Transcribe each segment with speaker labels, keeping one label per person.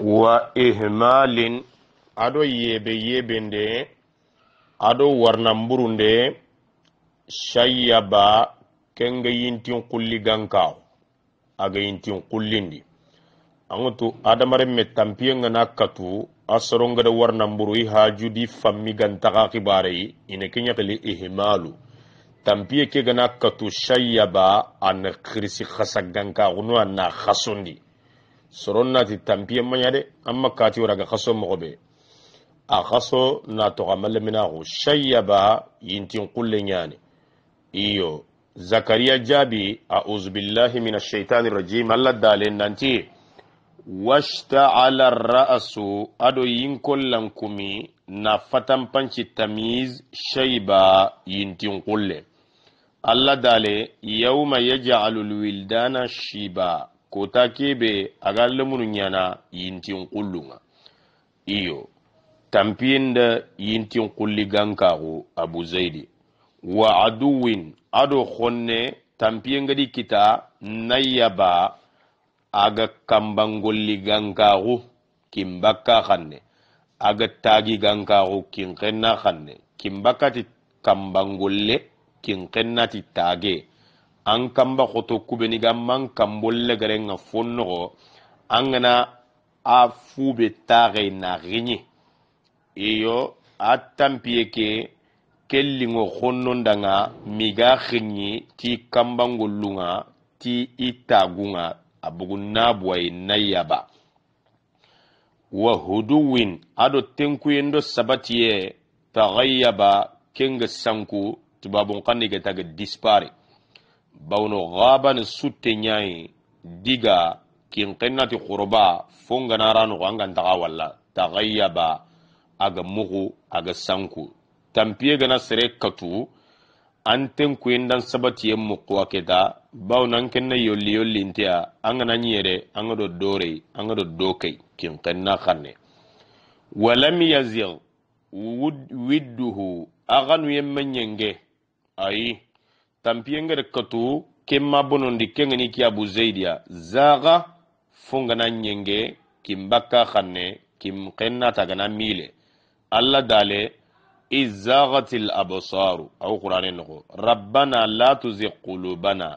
Speaker 1: wa ihmalin aɗo yebe yeebe nde aɗo warnamburu nde shayyaba kenga yintin kulli gankaw aga yintin kullindi angutu adamaren me tampiyenga na katu a sorongada warnamburu i hajudi fammi gantaka kibareyi ina kenyakili ihmalu tampiye ke gana katu shayyaba ana kirisi hasa gankaxunu a na hasundi soron nati tampiye manya de amma kati waraga khaso mogobe a khaso na toga malle minago shayyaba yintin kulle nyani iyo zakariya jabi a uzubillahi minash shaitani rajim alla dalen nanti washta'ala ra'su ado yinkollan kumi na fatan panci tamiz shayba yintin kulle alla dale yawma yaj'alu alwildana shiba kota kebe aga lemunu ñana yintin kullunga iyo da yintin kulli gankaxu abu zaidi wa aduwin ado honne gadi kita nayaba aga kambangolli gankaxu kimbakka khanne aga taagi gankaxu kinxenna xanne ti kambangolle ti taage an kamba hoto kubeni ga man kambolle gare nga fonnogo an gana a fube taxe na xiñi iyo e a tampiye ke kellingo xonnondanga miga xiñi ti kambangollunga ti i tagunga a bugu nabuwayi na e yaba wa huduwin ado tenkuyendo sabatiye taxayaba kenga sanku tubabun xanni getaga dispare bawno ghabani sutte ñayi diga kin kennati khuruba fo nganaranogo an gantaxa walla taxayyaba aga mugu aga sanku tampiye gana sere katu an ten kuyen sabati yen mukuwa keta baw nan kenna yolli yolli ntiya an nyere ga do dore an do khanne walam yazigh widduhu aganu yemmenyenge ayi tampiyengere kotu kemma bonondi kengeni ki abu zaidia zaga fongana nyenge kimbakka khanne kim kenna tagana mile alla dale izagati labsaru aw qur'ane nogo rabbana la tuzigh qulubana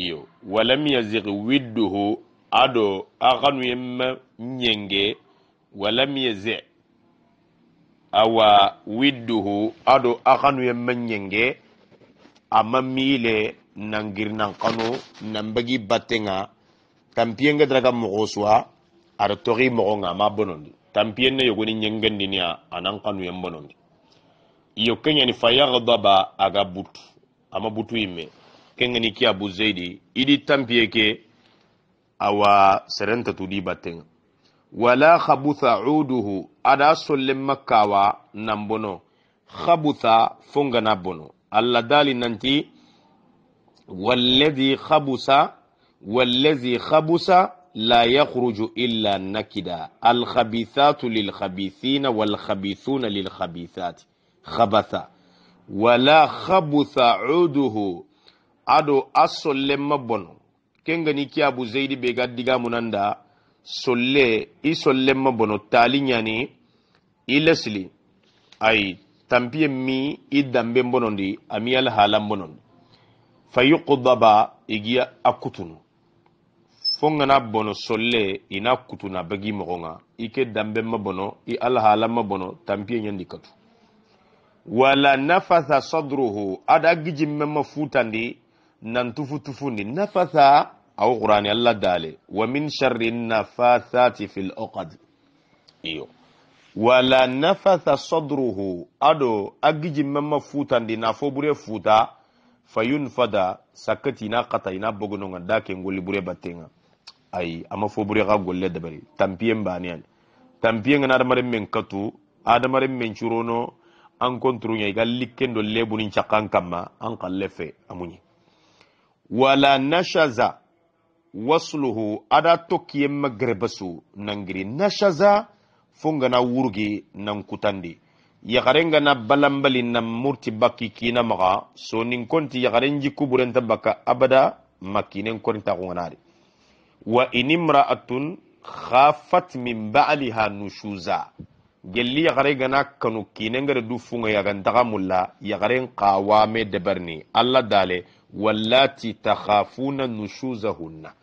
Speaker 1: iyo walam yazigh widduhu ado aganu yemma nyenge walam yazigh awa widduhu ado aganu yemma nyenge amma miile nan gir nan kano nan bagi draga mogo suwa ada toxi mogo nga ma bonondi tampien na yogoni nyengendi ñengandiniya anan kanu kanuyen bonondi iyo keñani fa yagdaba aga butu ama butu ime kenya ni kia zeidi idi tampiye ke awa tudi batenga wala khabutha uduhu ada solle makawa nambono khabutha habutha fongana bono allah dali nanti wallazi khabusa wallazi khabusa la yakhruju illa nakida alkhabithatu lilkhabithina walkhabithuna lilkhabithati khabasa wala khabutha uduhu ado asolle mabono kengani ki abu zaidi be ga diga munanda solle isolle mabono tali ilesli ay tampiye mi i dambe bonondi ami alhala bonondi fayukudaba igiya a kutunu fo ngana bono solle i na kutuna bagi mogo ŋa i ke dambe ma bono i alhala ma bono tampiye ɲandi katu wala nafatha sadruhu ada giji ma futandi nan tufu tufundi nafatha awo qur'ani alla dale wa min sharri nafathati fil uqad iyo wala nafatha sadruhu ado agiji futa futandi na fo bure futa fada sakati na kata ina bogono nga dake ngoli bure batenga ay ama fo bure ga golle bari tampiyen bani yani tampiyen ngana adamare men katu adamare men churono an kontru nya ga lebu ni chakan kama an kallefe amuni wala nashaza wasluhu ada tokiyem magrebasu nangiri nashaza fongana wurge nan kutandi yakarenga na balambali na murti baki kina maga sonin konti yakaren jikku burenta bakka abada makkinen ta kunganari wa inimra'atun khafat min ba'liha nushuza gelli yakare gana kanu kinengere du funga yagantaga mulla yakaren qawame debarni alla dale wallati takhafuna nushuzahunna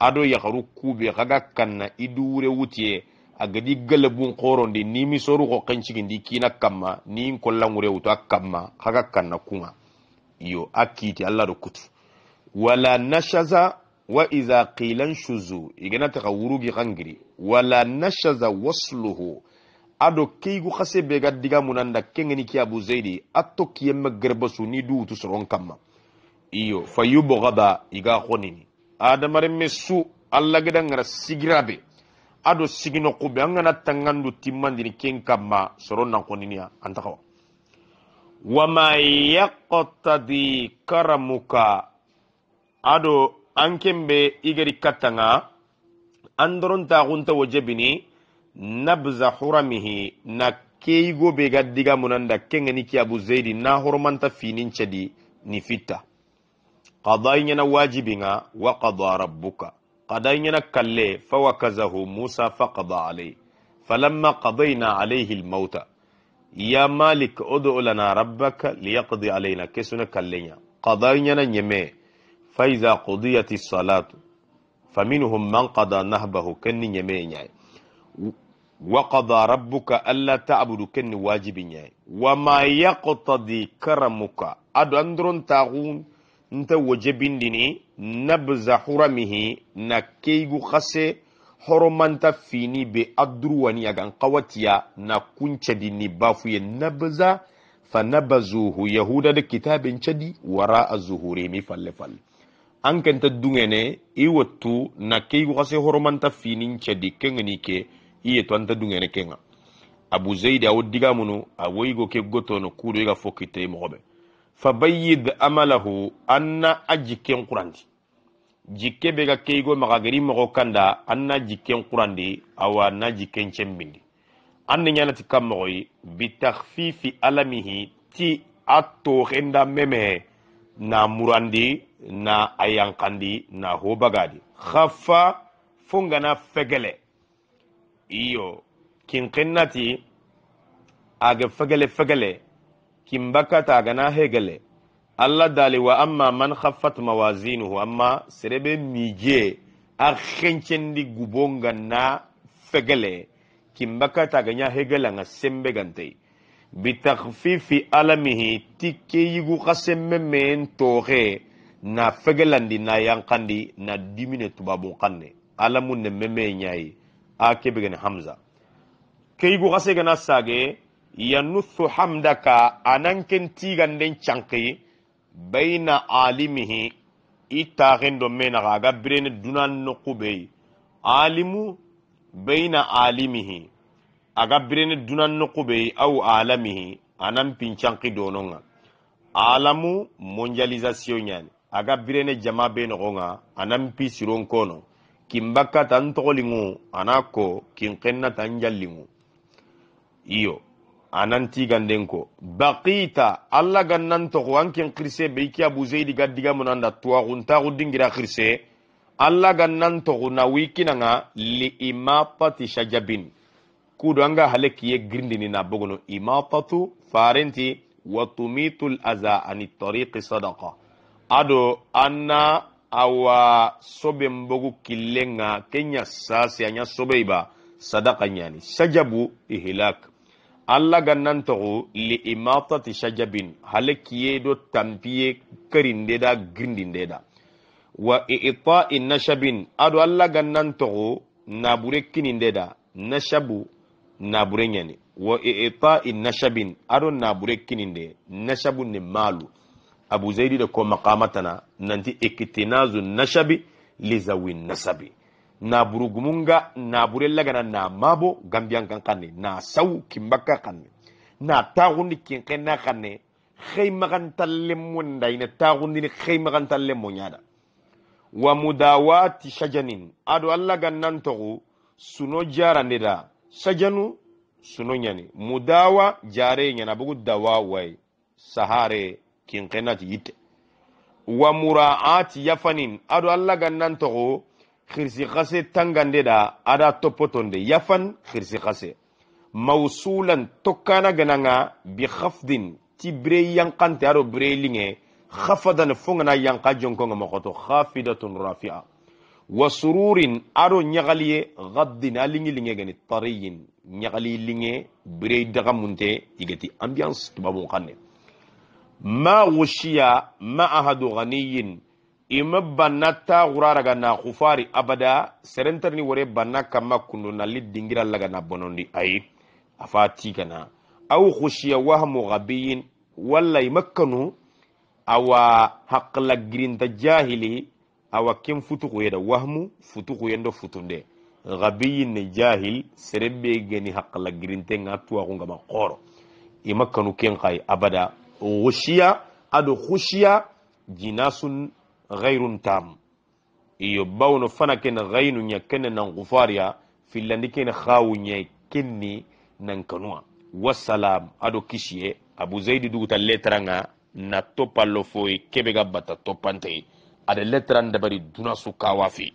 Speaker 1: ado yakaru kube kaga kanna idure wutiye agadi galabun koron ni mi soru ko kancigi ndi kina kamma ni kollangure wure wuta kamma haka kanna kuma iyo a allah da kutu wala nashaza wa iza qilan shuzu igana kawuru wurugi kangiri wala nashaza wasluhu ado keigu khase be ga munanda kengeni ki abu zaidi atto kiyemma gerbasu ni du tu soron kamma iyo fayubghada iga khonini adamare mesu allah gedangara sigirabe ado sigino ko be ngana tangandu timmandini ken kamma soro nankoniniya wa ma yaqtadi karamuka ado ankembe igeri katanga, andronta ta gunta jebini nabza huramihi na keyigo be gaddiga diga munanda kengeni abu zaidi na hormanta finin cedi ni fitta qadayi ɲana wajibinga wa qada rabbuka قضينا كله فوكزه موسى فقضى عليه فلما قضينا عليه الموت يا مالك ادعو لنا ربك ليقضي علينا كسنا كلينا قضينا نيمي فإذا قضيت الصلاة فمنهم من قضى نهبه كن نيمه وقضى ربك ألا تعبد كن واجب وما يقتضي كرمك أدو أندرون تاغون nta waje nabza huramihi na keigu khase horomanta fini be adruwani agan kawatiya na kuncadini bafuye nabza fanabazuhu yahuda da kitabin cadi wara a zuhure mi falle falle an kanta dungene iwattu na keigu khase horomanta fini cadi kengani ke iye to anta dungene kenga abu zaidi awo digamunu awoyigo ke gotono kudo iga fokite kite fabayid amalahu anna a jikken kurandi jikke be ga keigo maga gari mogo kanda anna jikken kurandi awa na jikken cembindi anni ñanati kammogoyi bitahfifi alamihi ti a toxenda memehe na murandi na a yankandi na hobagadi haffa fo ngana fegele iyo kinkennati aga fegele fegele kimbaka tagana hegale allah dali wa amma man khaffat mawazinuhu amma serebe mije a hencendi gubonga na fegele kimbaka taganya hegele nga sembe gantei bitakfifi alamihi ti keyigu ka men toxe na fegelandi na yankandi na dimine tubabun kanne alamu ne meme ñayi a kebegene hamza keyigu ka segana sage yanuthu hamdaka anan ken tiganden canki baina alimihi i taxen do me naxa aga birene dunan noqu be alimu baina alimihi aga birene dunan noqu be aw alamihi anan pincanki dononga alamu mondialisation ñani aga birene jama be noxonga anan pisiron kono kin bakka tan toxolinŋu ana ko kin xen na tan jallinŋu iyo anan tiganden ko baqita allah gannan togo anken Krisi be iki abu diga ga digamunanda tuwaxuntaxu gudingira Krisi allah gannan to na wikinanga li imapati shajabin kudo anga hale kiye grindini na bogono imapatu farenti wa tumitu laza ani tariq sadaqa ado anna awa sobe mbogu kilenga kenya sasi anya sobeiba sadaqa nyani shajabu ihilak alla gannan togo li imatati shajabin halaki ye do tampiye karin da grindin da wa i'ta'i nashabin adu alla gannan togo nabure kinin da nashabu nabure nyani wa i'ta'i nashabin ado nabure de nashabu ne malu abu zaidi da ko maqamatana nanti ikitinazu nashabi li zawin nasabi burugumunga na burella gana na mabo gambian kan kanne na saw kimbaka kanne na taxundi kinkena kanne xey maxantalle monda taguni taxundini xey maxantalle moñada wa mudawati shajanin adu alla gannan toxu suno nida sajanu suno nyani mudawa jare nyana bugu dawa wai sahare kinkenati yitte wa muraati yafanin adu alla gannan toxu khirsi khase tangande da ada topotonde yafan khirsi khase mausulan tokana gananga bi khafdin ti bire yankante aro brelinge, linge khafadan yang yanka jonkonga mokoto khafidatun rafi'a wa sururin aro nyagaliye gaddin lingilinge ganet gani tariyin nyagali linge bire daga munte igati ambiance tubabun kanne ma wushiya ma ahadu ghaniyin ima banna ta wuraraga na kufari abada ni wore banna kama na li dingira laga na bonondi ayi afa tigana aw khushiya wahmu ghabiyin walla imakkanu awa haqla girinta jahili awa ken futukuyeda wahmu futukuyendo futunde ghabiyin ne jahil serebe geni haqla girinte nga tuwaxungama qoro kanu ken xay abada khushiya ado khushiya jinasun ghayrun tam iyo bawno fana kene ghaynu nya kene nan gufariya fillandi kene khawu nya kenni nan kanuwa wassalam ado kishiye abu zaidi duguta letra nga na topallo foyi kebe ga bata topante ada letra ndabari duna su kawafi